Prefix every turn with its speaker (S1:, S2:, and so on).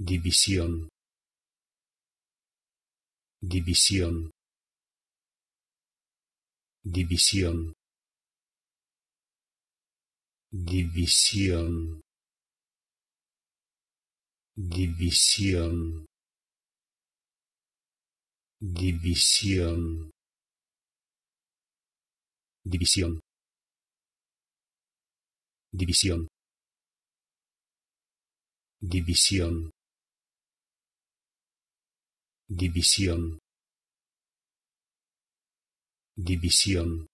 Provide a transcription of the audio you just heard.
S1: división división división división división división división división división división división